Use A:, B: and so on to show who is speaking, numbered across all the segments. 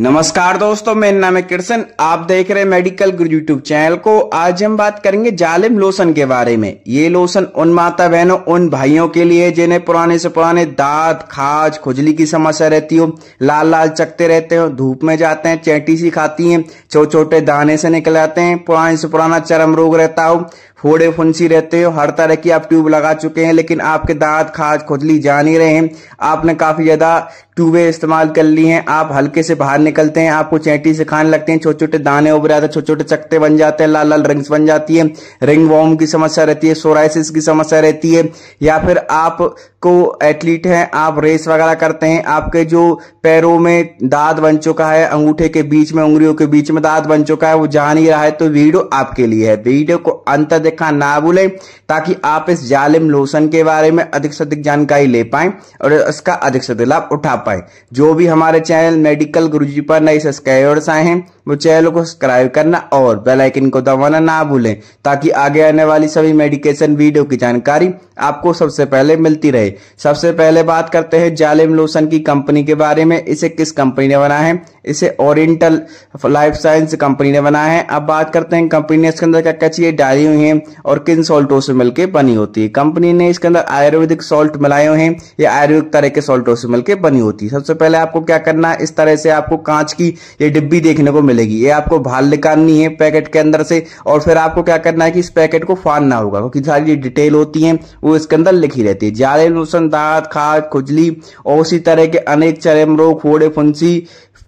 A: नमस्कार दोस्तों मेरा नाम है किरसन आप देख रहे हैं मेडिकल गुरु यूट्यूब चैनल को आज हम बात करेंगे जालिम लोशन के बारे में ये लोशन उन माता बहनों उन भाइयों के लिए जिन्हें पुराने से पुराने दांत खाज खुजली की समस्या रहती हो लाल लाल चकते रहते हो धूप में जाते हैं चैटी सी खाती हैं छोटे छोटे दाने से निकल आते हैं पुराने से पुराना चरम रोग रहता हो फोड़े फुंसी रहते हो हर तरह की आप ट्यूब लगा चुके हैं लेकिन आपके दांत खाज खुजली जा नहीं रहे हैं आपने काफी ज्यादा ट्यूबे इस्तेमाल कर ली हैं आप हल्के से बाहर निकलते हैं आपको चैटी से खाने लगते हैं छोटे छोटे दाने उभर जाते हैं छोटे छोटे चकते बन जाते हैं लाल लाल रिंग्स बन जाती है रिंग वॉम की समस्या रहती है सोराइसिस की समस्या रहती है या फिर आप को एथलीट हैं आप रेस वगैरह करते हैं आपके जो पैरों में दाद बन चुका है अंगूठे के बीच में उंगलियों के बीच में दाद बन चुका है वो जान ही रहा है तो वीडियो आपके लिए है वीडियो को अंत देखा ना भूलें ताकि आप इस जालिम लोशन के बारे में अधिक से अधिक जानकारी ले पाएं और इसका अधिक से अधिक लाभ उठा पाएं जो भी हमारे चैनल मेडिकल गुरुजी पर नए सब्सक्राइबर्स आए हैं वो चैनल को सब्सक्राइब करना और बेल आइकन को दबाना ना भूलें ताकि आगे आने वाली सभी मेडिकेशन वीडियो की जानकारी आपको सबसे पहले मिलती रहे सबसे पहले बात करते हैं जालिम लोशन की कंपनी के बारे में इसे किस कंपनी ने बनाया है इसे ओरिएंटल लाइफ साइंस कंपनी ने बनाया है अब बात करते हैं कंपनी ने इसके अंदर क्या क्या चीज़ें डाली हुई है और किन सोल्टों से मिलकर बनी होती है कंपनी ने इसके अंदर आयुर्वेदिक सोल्ट मिलाए हुए हैं या आयुर्वेदिक तरह के सोल्टों से मिलकर बनी होती है सबसे पहले आपको क्या करना है इस तरह से आपको कांच की ये डिब्बी देखने को मिलेगी ये आपको बाहर निकालनी है पैकेट के अंदर से और फिर आपको क्या करना है कि इस पैकेट को फाड़ना होगा क्योंकि सारी जो डिटेल होती है वो इसके अंदर लिखी रहती है जाले नुसन दात खाद खुजली और उसी तरह के अनेक चरम रोग फोड़े फुंसी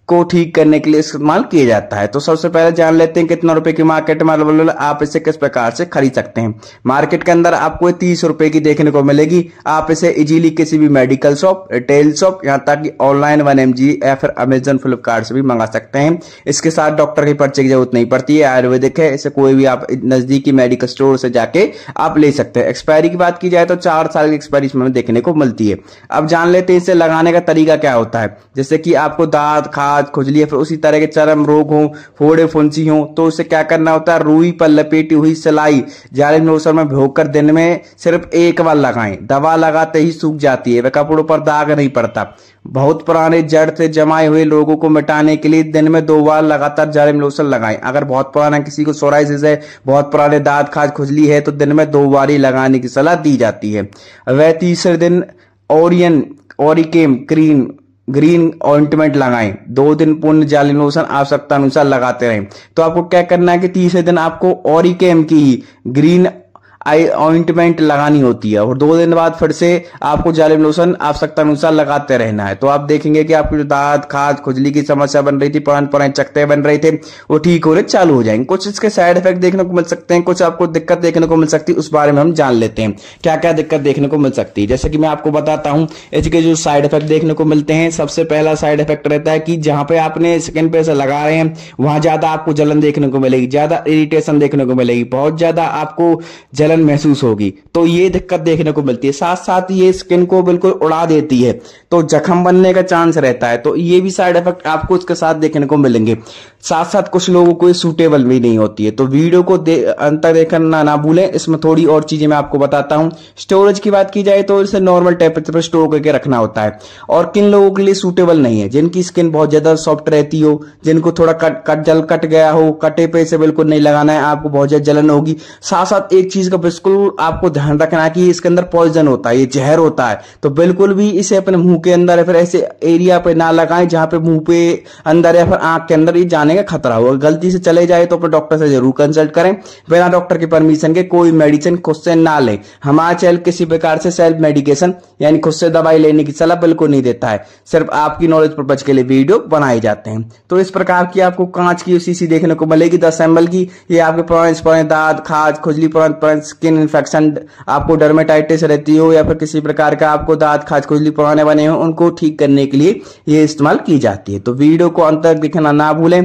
A: को ठीक करने के लिए इस्तेमाल किया जाता है तो सबसे पहले जान लेते हैं कितना रुपए की मार्केट में अवेलेबल मतलब आप इसे किस प्रकार से खरीद सकते हैं मार्केट के अंदर आपको तीस रुपए की देखने को मिलेगी आप इसे इजीली किसी भी मेडिकल शॉप रिटेल शॉप यहाँ तक कि ऑनलाइन वन एम या फिर अमेजन फ्लिपकार्ट से भी मंगा सकते हैं इसके साथ डॉक्टर की पर्चे की जरूरत नहीं पड़ती है आयुर्वेदिक है इसे कोई भी आप नजदीकी मेडिकल स्टोर से जाके आप ले सकते हैं एक्सपायरी की बात की जाए तो चार साल की एक्सपायरी इसमें देखने को मिलती है अब जान लेते हैं इसे लगाने का तरीका क्या होता है जैसे कि आपको दांत खा खाज खुजली या फिर उसी तरह के चरम रोग हो फोड़े फुंसी हो तो उसे क्या करना होता है रूई पर लपेटी हुई सिलाई जालिम नौसर में भोकर दिन में सिर्फ एक बार लगाएं दवा लगाते ही सूख जाती है वह कपड़ों पर दाग नहीं पड़ता बहुत पुराने जड़ से जमाए हुए लोगों को मिटाने के लिए दिन में दो बार लगातार जालिम लोशन लगाएं अगर बहुत पुराना किसी को सोराइसिस है बहुत पुराने दांत खाज खुजली है तो दिन में दो बार ही लगाने की सलाह दी जाती है वह तीसरे दिन ओरियन ओरिकेम क्रीम ग्रीन ऑइंटमेंट लगाएं दो दिन पूर्ण जाल इनोसन आवश्यकता अनुसार लगाते रहें तो आपको क्या करना है कि तीसरे दिन आपको और की ग्रीन आई ऑइंटमेंट लगानी होती है और दो दिन बाद फिर से आपको जालिम लोशन आवश्यकता अनुसार लगाते रहना है तो आप देखेंगे कि आपकी जो दाँत खाद खुजली की समस्या बन रही थी पुराने पुराने चकते बन रहे थे वो ठीक रहे चालू हो जाएंगे कुछ इसके साइड इफेक्ट देखने को मिल सकते हैं कुछ आपको दिक्कत देखने को मिल सकती है उस बारे में हम जान लेते हैं क्या क्या दिक्कत देखने को मिल सकती है जैसे कि मैं आपको बताता हूँ इसके जो साइड इफेक्ट देखने को मिलते हैं सबसे पहला साइड इफेक्ट रहता है कि जहाँ पे आपने स्किन पे ऐसा लगा रहे हैं वहां ज्यादा आपको जलन देखने को मिलेगी ज्यादा इरिटेशन देखने को मिलेगी बहुत ज्यादा आपको जलन जलन महसूस होगी तो ये दिक्कत देखने को मिलती है साथ साथ ये स्किन को बिल्कुल उड़ा देती है तो जख्म बनने का चांस रहता है तो ये भी साइड इफेक्ट आपको इसके साथ देखने को मिलेंगे साथ साथ कुछ लोगों को सूटेबल भी नहीं होती है तो वीडियो को अंत तक देखना ना भूलें इसमें थोड़ी और चीजें मैं आपको बताता हूँ स्टोरेज की बात की जाए तो इसे नॉर्मल टेम्परेचर पर स्टोर करके रखना होता है और किन लोगों के लिए सूटेबल नहीं है जिनकी स्किन बहुत ज्यादा सॉफ्ट रहती हो जिनको थोड़ा कट कट जल कट गया हो कटे पे से बिल्कुल नहीं लगाना है आपको बहुत ज्यादा जलन होगी साथ साथ एक चीज का बिल्कुल आपको ध्यान रखना है कि इसके अंदर पॉइजन होता है ये जहर होता है तो बिल्कुल भी इसे अपने मुंह के अंदर या फिर ऐसे एरिया पे ना लगाएं जहां पे मुंह पे अंदर या फिर आंख के अंदर ये जाने का खतरा हो गलती से चले जाए तो अपने डॉक्टर से जरूर कंसल्ट करें बिना डॉक्टर के परमिशन के कोई मेडिसिन खुद से ना लें हमारा चैल किसी प्रकार से सेल्फ मेडिकेशन यानी खुद से दवाई लेने की सलाह बिल्कुल नहीं देता है सिर्फ आपकी नॉलेज पर्पज के लिए वीडियो बनाए जाते हैं तो इस प्रकार की आपको कांच की सीसी देखने को मिलेगी दस एम की ये आपके पुराने पुराने दांत खाज खुजली पुराने पुराने स्किन इन्फेक्शन आपको डर्मेटाइटिस रहती हो या फिर किसी प्रकार का आपको दांत खाज खुजली पुराने बने हो उनको ठीक करने के लिए ये इस्तेमाल की जाती है तो वीडियो को अंत तक देखना ना भूलें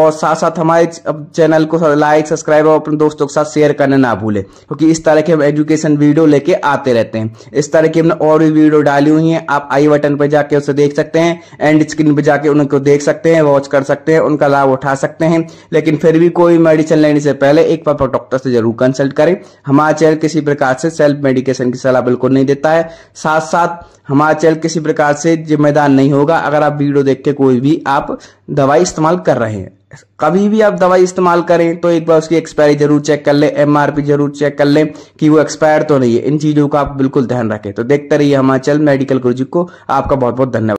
A: और साथ साथ हमारे चैनल को लाइक सब्सक्राइब और अपने दोस्तों के साथ शेयर करना ना भूलें क्योंकि इस तरह के हम एजुकेशन वीडियो लेके आते रहते हैं इस तरह की हमने और भी वीडियो डाली हुई है आप आई बटन पर जाके उसे देख सकते हैं एंड स्क्रीन पर जाके उनको देख सकते हैं वॉच कर सकते हैं उनका लाभ उठा सकते हैं लेकिन फिर भी कोई मेडिसिन लेने से पहले एक बार डॉक्टर से जरूर कंसल्ट करें हमारा चैनल किसी प्रकार से सेल्फ मेडिकेशन की सलाह बिल्कुल नहीं देता है साथ साथ हमारा चैनल किसी प्रकार से जिम्मेदार नहीं होगा अगर आप वीडियो देख के कोई भी आप दवाई इस्तेमाल कर रहे हैं कभी भी आप दवाई इस्तेमाल करें तो एक बार उसकी एक्सपायरी जरूर चेक कर लें एमआरपी जरूर चेक कर लें कि वो एक्सपायर तो नहीं है इन चीज़ों का आप बिल्कुल ध्यान रखें तो देखते रहिए हमारे चल मेडिकल गुरुजी को आपका बहुत बहुत धन्यवाद